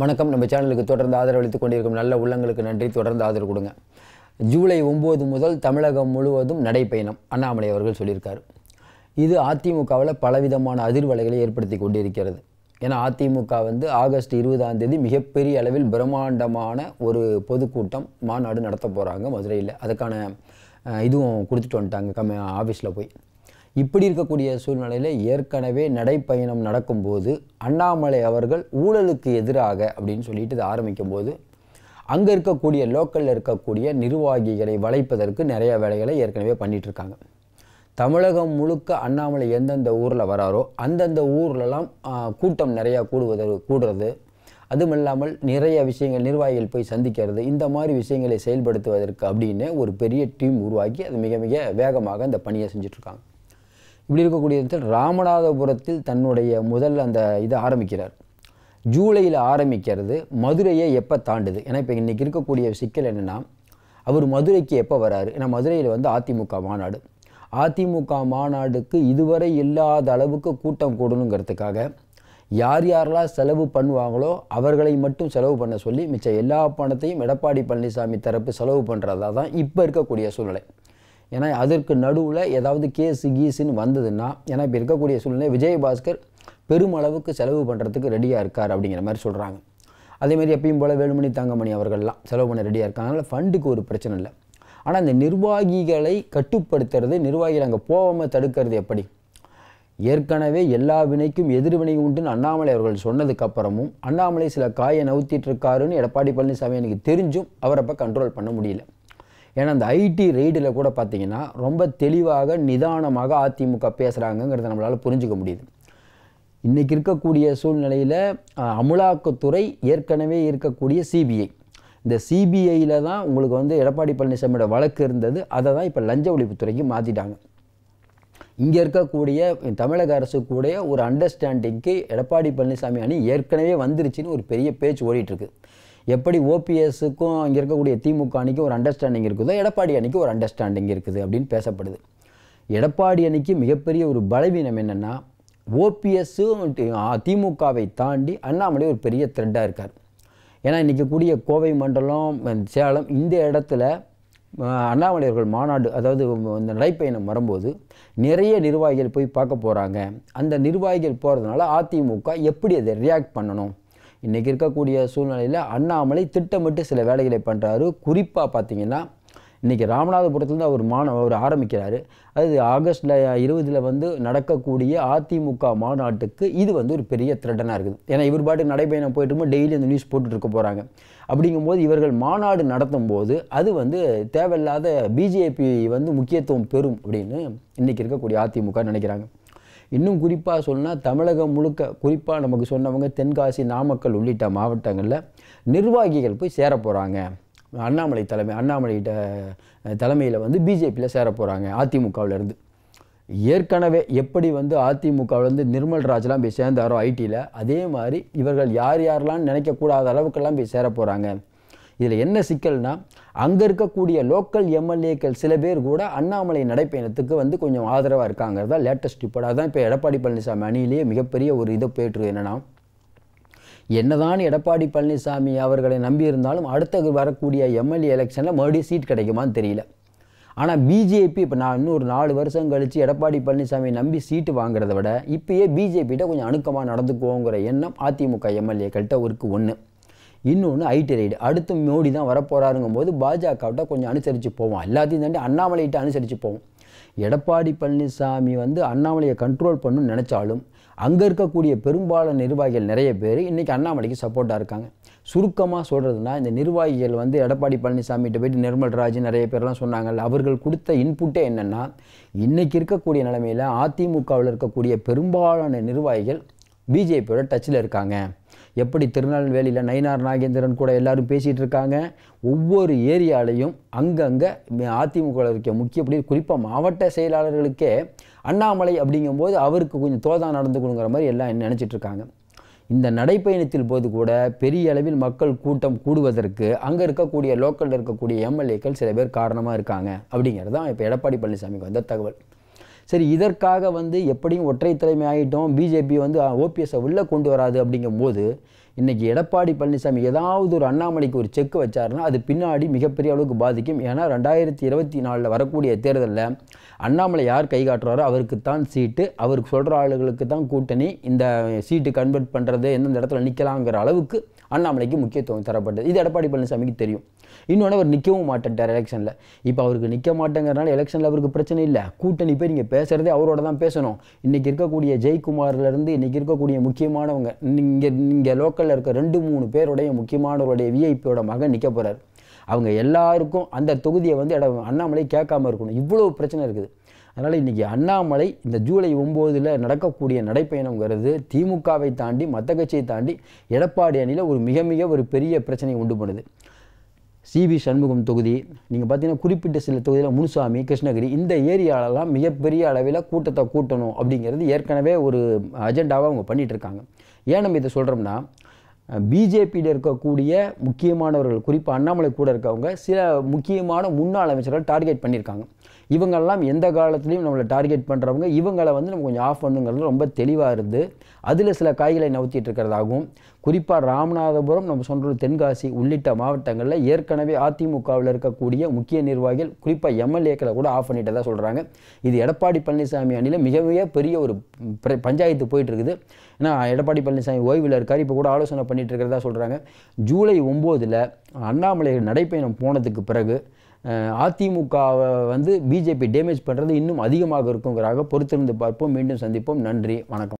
வணக்கம் நம்ம சேனலுக்கு தொடர்ந்து ஆதரவளித்துக் கொண்டிருக்கும் நல்ல உள்ளங்களுக்கு நன்றி தொடர்ந்து ஆதரவு கொடுங்க ஜூலை ஒம்பது முதல் தமிழகம் முழுவதும் நடைப்பயணம் அண்ணாமலை அவர்கள் சொல்லியிருக்கார் இது அதிமுகவில் பலவிதமான அதிர்வலைகளை ஏற்படுத்தி கொண்டிருக்கிறது ஏன்னா அதிமுக வந்து ஆகஸ்ட் இருபதாம் தேதி மிகப்பெரிய அளவில் பிரம்மாண்டமான ஒரு பொதுக்கூட்டம் மாநாடு நடத்த போகிறாங்க மதுரையில் அதுக்கான இதுவும் கொடுத்துட்டு வந்துட்டாங்க கம் ஆஃபீஸில் போய் இப்படி இருக்கக்கூடிய சூழ்நிலையில் ஏற்கனவே நடைப்பயணம் நடக்கும்போது அண்ணாமலை அவர்கள் ஊழலுக்கு எதிராக அப்படின்னு சொல்லிட்டு இதை ஆரம்பிக்கும் போது அங்கே இருக்கக்கூடிய லோக்கலில் இருக்கக்கூடிய நிர்வாகிகளை வளைப்பதற்கு நிறைய வேலைகளை ஏற்கனவே பண்ணிகிட்ருக்காங்க தமிழகம் முழுக்க அண்ணாமலை எந்தெந்த ஊரில் வராரோ அந்தந்த ஊர்லலாம் கூட்டம் நிறையா கூடுவது கூடுறது அதுவும் இல்லாமல் நிறைய விஷயங்கள் நிர்வாகிகள் போய் சந்திக்கிறது இந்த மாதிரி விஷயங்களை செயல்படுத்துவதற்கு அப்படின்னு ஒரு பெரிய டீம் உருவாக்கி அது மிக மிக வேகமாக அந்த பணியை செஞ்சிட்ருக்காங்க இப்படி இருக்கக்கூடிய இடத்தில் ராமநாதபுரத்தில் தன்னுடைய முதல் அந்த இதை ஆரம்பிக்கிறார் ஜூலையில் ஆரம்பிக்கிறது மதுரையை எப்போ தாண்டுது ஏன்னா இப்போ இன்றைக்கி இருக்கக்கூடிய சிக்கல் என்னென்னா அவர் மதுரைக்கு எப்போ வராரு ஏன்னா மதுரையில் வந்து அதிமுக மாநாடு அதிமுக மாநாடுக்கு இதுவரை இல்லாத அளவுக்கு கூட்டம் கூடணுங்கிறதுக்காக யார் யாரெல்லாம் செலவு பண்ணுவாங்களோ அவர்களை மட்டும் செலவு பண்ண சொல்லி மிச்ச எல்லா பணத்தையும் எடப்பாடி பழனிசாமி தரப்பு செலவு பண்ணுறதா தான் இப்போ இருக்கக்கூடிய சூழ்நிலை ஏன்னா அதற்கு நடுவில் ஏதாவது கேஸ் கீஸுன்னு வந்ததுன்னா ஏன்னா இப்போ இருக்கக்கூடிய சூழ்நிலை விஜயபாஸ்கர் பெருமளவுக்கு செலவு பண்ணுறதுக்கு ரெடியாக இருக்கார் அப்படிங்கிற மாதிரி சொல்கிறாங்க அதேமாதிரி எப்பயும் போல் வேலுமணி தங்கமணி அவர்கள்லாம் செலவு பண்ண ரெடியாக இருக்காங்க அதனால் ஃபண்டுக்கு ஒரு பிரச்சனை இல்லை ஆனால் இந்த நிர்வாகிகளை கட்டுப்படுத்துறது நிர்வாகிகள் அங்கே போகாமல் தடுக்கிறது எப்படி ஏற்கனவே எல்லா வினைக்கும் எதிர்வினை உண்டுன்னு அண்ணாமலை அவர்கள் சொன்னதுக்கப்புறமும் அண்ணாமலை சில காயை நவுத்திட்டு இருக்காருன்னு எடப்பாடி பழனிசாமி எனக்கு தெரிஞ்சும் அவரை அப்போ கண்ட்ரோல் பண்ண முடியல ஏன்னா அந்த ஐடி ரெய்டில் கூட பார்த்திங்கன்னா ரொம்ப தெளிவாக நிதானமாக அதிமுக பேசுகிறாங்கங்கிறத நம்மளால் புரிஞ்சுக்க முடியுது இன்றைக்கி இருக்கக்கூடிய சூழ்நிலையில் அமலாக்கத்துறை ஏற்கனவே இருக்கக்கூடிய சிபிஐ இந்த சிபிஐயில் தான் உங்களுக்கு வந்து எடப்பாடி பழனிசாமியோட வழக்கு இருந்தது அதை தான் இப்போ லஞ்ச ஒழிப்புத்துறைக்கு மாற்றிட்டாங்க இங்கே இருக்கக்கூடிய தமிழக அரசு கூட ஒரு அண்டர்ஸ்டாண்டிங்க்கு எடப்பாடி பழனிசாமி அணி ஏற்கனவே வந்துருச்சுன்னு ஒரு பெரிய பேச்சு ஓடிட்டுருக்கு எப்படி ஓபிஎஸுக்கும் இங்கே இருக்கக்கூடிய திமுக அணிக்கும் ஒரு அண்டர்ஸ்டாண்டிங் இருக்குதோ எடப்பாடி அணிக்கு ஒரு அண்டர்ஸ்டாண்டிங் இருக்குது அப்படின்னு பேசப்படுது எடப்பாடி அணிக்கு மிகப்பெரிய ஒரு பலவீனம் என்னென்னா ஓபிஎஸ்ஸும் திமுகவை தாண்டி அண்ணாமலை ஒரு பெரிய த்ரெட்டாக இருக்கார் ஏன்னா இன்றைக்கி கூடிய கோவை மண்டலம் சேலம் இந்த இடத்துல அண்ணாமலையர்கள் மாநாடு அதாவது இந்த நடைப்பயணம் வரும்போது நிறைய நிர்வாகிகள் போய் பார்க்க போகிறாங்க அந்த நிர்வாகிகள் போகிறதுனால அதிமுக எப்படி அதை ரியாக்ட் பண்ணணும் இன்றைக்கி இருக்கக்கூடிய சூழ்நிலையில் அண்ணாமலை திட்டமிட்டு சில வேலைகளை பண்ணுறாரு குறிப்பாக பார்த்திங்கன்னா இன்றைக்கி ராமநாதபுரத்துலேருந்து அவர் மாண அவர் ஆரம்பிக்கிறார் அது ஆகஸ்டில் இருபதில் வந்து நடக்கக்கூடிய அதிமுக மாநாட்டுக்கு இது வந்து ஒரு பெரிய திரட்டனாக இருக்குது ஏன்னா இவர் பாட்டு நடைபயணம் போயிட்டு இருக்கும்போது டெய்லி அந்த நியூஸ் போட்டுட்டு இருக்க போகிறாங்க அப்படிங்கும்போது இவர்கள் மாநாடு நடத்தும் போது அது வந்து தேவையில்லாத பிஜேபி வந்து முக்கியத்துவம் பெறும் அப்படின்னு இன்றைக்கி இருக்கக்கூடிய அதிமுக நினைக்கிறாங்க இன்னும் குறிப்பாக சொன்னால் தமிழகம் முழுக்க குறிப்பாக நமக்கு சொன்னவங்க தென்காசி நாமக்கல் உள்ளிட்ட மாவட்டங்களில் நிர்வாகிகள் போய் சேர போகிறாங்க அண்ணாமலை தலைமை அண்ணாமலையிட்ட தலைமையில் வந்து பிஜேபியில் சேர போகிறாங்க அதிமுகவிலேருந்து ஏற்கனவே எப்படி வந்து அதிமுகவிலேருந்து நிர்மல் ராஜ்லாம் போய் சேர்ந்தாரோ ஐடியில் அதே மாதிரி இவர்கள் யார் யாரெல்லாம் நினைக்கக்கூடாத அளவுக்கெல்லாம் போய் சேர போகிறாங்க இதில் என்ன சிக்கல்னா அங்கே இருக்கக்கூடிய லோக்கல் எம்எல்ஏக்கள் சில பேர் கூட அண்ணாமலை நடைப்பயணத்துக்கு வந்து கொஞ்சம் ஆதரவாக இருக்காங்கிறது தான் லேட்டஸ்ட் இப்போ அதுதான் இப்போ எடப்பாடி பழனிசாமி அணியிலேயே மிகப்பெரிய ஒரு இதை போயிட்டுருக்கு என்னென்னா என்னதான் எடப்பாடி பழனிசாமி அவர்களை நம்பியிருந்தாலும் அடுத்தது வரக்கூடிய எம்எல்ஏ எலெக்ஷனில் மறுபடியும் சீட் கிடைக்குமான்னு தெரியல ஆனால் பிஜேபி இப்போ நான் இன்னும் ஒரு நாலு வருஷம் கழித்து எடப்பாடி பழனிசாமி நம்பி சீட்டு வாங்குறத விட இப்போயே பிஜேபிகிட்ட கொஞ்சம் அணுக்கமாக நடந்துக்குவோங்கிற எண்ணம் அதிமுக எம்எல்ஏக்கள்கிட்ட ஒருக்கு ஒன்று இன்னொன்று ஐடி ரைடு அடுத்து மோடி தான் வரப்போகிறாருங்கும் போது பாஜகவிட்ட கொஞ்சம் அனுசரித்து போவோம் எல்லாத்தையும் தாண்டி அண்ணாமலைகிட்ட அனுசரித்து போவோம் எடப்பாடி பழனிசாமி வந்து அண்ணாமலையை கண்ட்ரோல் பண்ணணும்னு நினச்சாலும் அங்கே இருக்கக்கூடிய பெரும்பாலான நிர்வாகிகள் நிறைய பேர் இன்றைக்கி அண்ணாமலைக்கு சப்போர்ட்டாக இருக்காங்க சுருக்கமாக சொல்கிறதுனா இந்த நிர்வாகிகள் வந்து எடப்பாடி பழனிசாமிகிட்ட போயிட்டு நிர்மல் ராஜ் நிறைய பேர்லாம் சொன்னாங்கல்ல அவர்கள் கொடுத்த இன்புட்டே என்னென்னா இன்றைக்கி இருக்கக்கூடிய நிலைமையில் அதிமுகவில் இருக்கக்கூடிய பெரும்பாலான நிர்வாகிகள் பிஜேபியோட டச்சில் இருக்காங்க எப்படி திருநெல்வேலியில் நயினார் நாகேந்திரன் கூட எல்லாரும் பேசிகிட்டு இருக்காங்க ஒவ்வொரு ஏரியாலையும் அங்கங்கே அதிமுக இருக்க முக்கிய அப்படி குறிப்பாக மாவட்ட செயலாளர்களுக்கே அண்ணாமலை அப்படிங்கும்போது அவருக்கு கொஞ்சம் தோதா நடந்து கொடுங்கிற மாதிரி எல்லாம் நினச்சிட்ருக்காங்க இந்த நடைப்பயணத்தில் போது கூட பெரிய அளவில் மக்கள் கூட்டம் கூடுவதற்கு அங்கே இருக்கக்கூடிய லோக்கலில் இருக்கக்கூடிய எம்எல்ஏக்கள் சில பேர் காரணமாக இருக்காங்க அப்படிங்கிறது தான் இப்போ எடப்பாடி பழனிசாமிக்கு வந்த தகவல் சரி இதற்காக வந்து எப்படியும் ஒற்றை தலைமை ஆகிட்டோம் பிஜேபி வந்து ஓபிஎஸ்ஸை உள்ளே கொண்டு வராது அப்படிங்கும் போது இன்றைக்கி எடப்பாடி பழனிசாமி ஏதாவது ஒரு அண்ணாமலைக்கு ஒரு செக் வச்சாருன்னா அது பின்னாடி மிகப்பெரிய அளவுக்கு பாதிக்கும் ஏன்னா ரெண்டாயிரத்தி இருபத்தி நாலில் வரக்கூடிய தேர்தலில் அண்ணாமலை யார் கை காட்டுறாரோ அவருக்கு தான் சீட்டு அவருக்கு சொல்கிற ஆளுகளுக்கு தான் கூட்டணி இந்த சீட்டு கன்வெர்ட் பண்ணுறது எந்தெந்த இடத்துல நிற்கலாங்கிற அளவுக்கு அண்ணாமலைக்கு முக்கியத்துவம் தரப்பட்டது இது எடப்பாடி பழனிசாமிக்கு தெரியும் இன்னொன்று அவர் நிற்கவும் மாட்டேன்ட்டார் எலெக்ஷனில் இப்போ அவருக்கு நிற்க மாட்டேங்கிறனால எலெக்ஷனில் அவருக்கு பிரச்சனை இல்லை கூட்டணி போய் நீங்கள் பேசுகிறதே அவரோட தான் பேசணும் இன்றைக்கி இருக்கக்கூடிய ஜெய்குமார்லேருந்து இன்றைக்கி இருக்கக்கூடிய முக்கியமானவங்க இங்கே இங்கே லோக்கலில் இருக்க ரெண்டு மூணு பேருடைய முக்கியமானவருடைய விஐபியோட மகன் நிற்க போகிறார் அவங்க எல்லாருக்கும் அந்த தொகுதியை வந்து இட அண்ணாமலை கேட்காம இருக்கணும் இவ்வளோ பிரச்சனை இருக்குது அதனால் இன்றைக்கி அண்ணாமலை இந்த ஜூலை ஒம்போதில் நடக்கக்கூடிய நடைப்பயணங்கிறது திமுகவை தாண்டி மற்ற கட்சியை தாண்டி எடப்பாடி அணியில் ஒரு மிக மிக ஒரு பெரிய பிரச்சனையை உண்டு பண்ணுது சிவி சண்முகம் தொகுதி நீங்கள் பார்த்தீங்கன்னா குறிப்பிட்ட சில தொகுதியில் முனுசாமி கிருஷ்ணகிரி இந்த ஏரியாலெலாம் மிகப்பெரிய அளவில் கூட்டத்தை கூட்டணும் அப்படிங்கிறது ஏற்கனவே ஒரு அஜெண்டாவாக அவங்க பண்ணிகிட்ருக்காங்க ஏன் நம்ம இதை சொல்கிறோம்னா பிஜேபியில் இருக்கக்கூடிய முக்கியமானவர்கள் குறிப்பாக அண்ணாமலை கூட இருக்கவங்க சில முக்கியமான முன்னாள் அமைச்சர்கள் டார்கெட் பண்ணியிருக்காங்க இவங்கெல்லாம் எந்த காலத்துலேயும் நம்மளை டார்கெட் பண்ணுறவங்க இவங்களை வந்து நம்ம கொஞ்சம் ஆஃப் பண்ணுங்கிறது ரொம்ப தெளிவாக இருந்து அதில் சில காய்களை நவுத்திட்டு இருக்கிறதாகவும் குறிப்பாக ராமநாதபுரம் நம்ம சொல்கிற தென்காசி உள்ளிட்ட மாவட்டங்களில் ஏற்கனவே அதிமுகவில் இருக்கக்கூடிய முக்கிய நிர்வாகிகள் குறிப்பாக எம்எல்ஏக்களை கூட ஆஃப் தான் சொல்கிறாங்க இது எடப்பாடி பழனிசாமி அணியில் மிக மிக பெரிய ஒரு பஞ்சாயத்து போயிட்டுருக்குது ஏன்னா எடப்பாடி பழனிசாமி ஓய்வில் இருக்கார் இப்போ கூட ஆலோசனை பண்ணிகிட்டு இருக்கிறதா சொல்கிறாங்க ஜூலை ஒம்போதில் அண்ணாமலை நடைப்பயணம் போனதுக்கு பிறகு அதிமுகவை வந்து பிஜேபி டேமேஜ் பண்ணுறது இன்னும் அதிகமாக இருக்குங்கிறாக பொறுத்திருந்து பார்ப்போம் மீண்டும் சந்திப்போம் நன்றி வணக்கம்